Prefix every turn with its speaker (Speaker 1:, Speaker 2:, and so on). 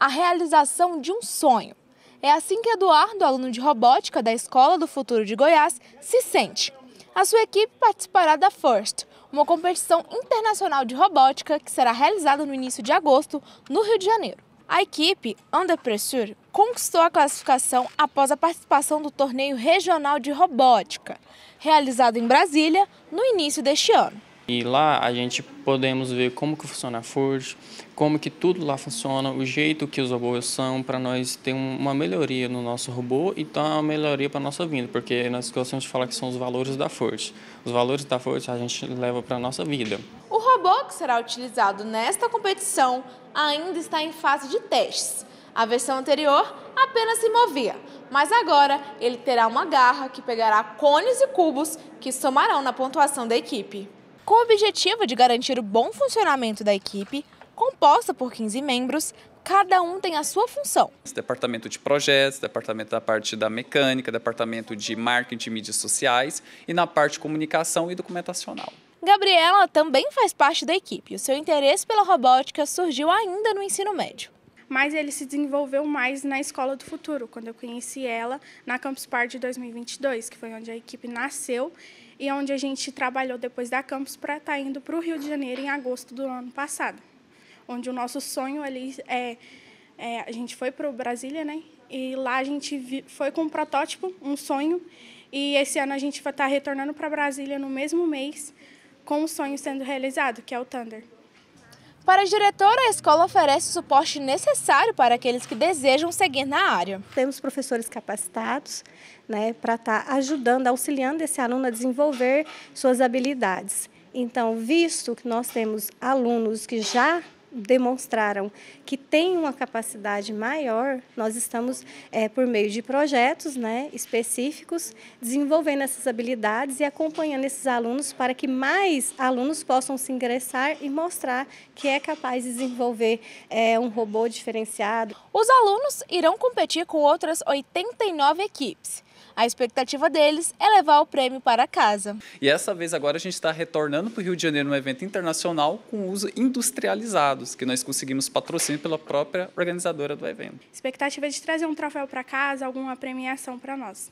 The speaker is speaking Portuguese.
Speaker 1: a realização de um sonho. É assim que Eduardo, aluno de robótica da Escola do Futuro de Goiás, se sente. A sua equipe participará da FIRST, uma competição internacional de robótica que será realizada no início de agosto, no Rio de Janeiro. A equipe, Under Pressure, conquistou a classificação após a participação do Torneio Regional de Robótica, realizado em Brasília no início deste ano.
Speaker 2: E lá a gente podemos ver como que funciona a Forge, como que tudo lá funciona, o jeito que os robôs são, para nós ter uma melhoria no nosso robô e então uma melhoria para a nossa vida, porque é nós gostamos de falar que são os valores da Forge. Os valores da Forge a gente leva para a nossa vida.
Speaker 1: O robô que será utilizado nesta competição ainda está em fase de testes. A versão anterior apenas se movia, mas agora ele terá uma garra que pegará cones e cubos que somarão na pontuação da equipe com o objetivo de garantir o bom funcionamento da equipe, composta por 15 membros, cada um tem a sua função.
Speaker 3: Departamento de projetos, departamento da parte da mecânica, departamento de marketing e mídias sociais e na parte de comunicação e documentacional.
Speaker 1: Gabriela
Speaker 4: também faz parte da equipe. O seu interesse pela robótica surgiu ainda no ensino médio mas ele se desenvolveu mais na Escola do Futuro, quando eu conheci ela na Campus Party 2022, que foi onde a equipe nasceu e onde a gente trabalhou depois da Campus para estar tá indo para o Rio de Janeiro em agosto do ano passado, onde o nosso sonho ali é, é a gente foi para o Brasília, né? E lá a gente foi com um protótipo, um sonho, e esse ano a gente vai tá estar retornando para Brasília no mesmo mês com o um sonho sendo realizado, que é o Thunder. Para a diretora, a escola oferece o suporte
Speaker 1: necessário
Speaker 5: para aqueles que desejam seguir na área. Temos professores capacitados né, para estar tá ajudando, auxiliando esse aluno a desenvolver suas habilidades. Então, visto que nós temos alunos que já demonstraram que têm uma capacidade maior, nós estamos, é, por meio de projetos né, específicos, desenvolvendo essas habilidades e acompanhando esses alunos para que mais alunos possam se ingressar e mostrar que é capaz de desenvolver é, um robô diferenciado. Os alunos irão competir com outras 89 equipes. A
Speaker 1: expectativa deles é levar o prêmio para casa.
Speaker 3: E essa vez agora a gente está retornando para o Rio de Janeiro num evento internacional com uso industrializados, que nós conseguimos patrocínio pela própria organizadora do evento.
Speaker 4: Expectativa é de trazer um troféu para casa, alguma premiação para nós.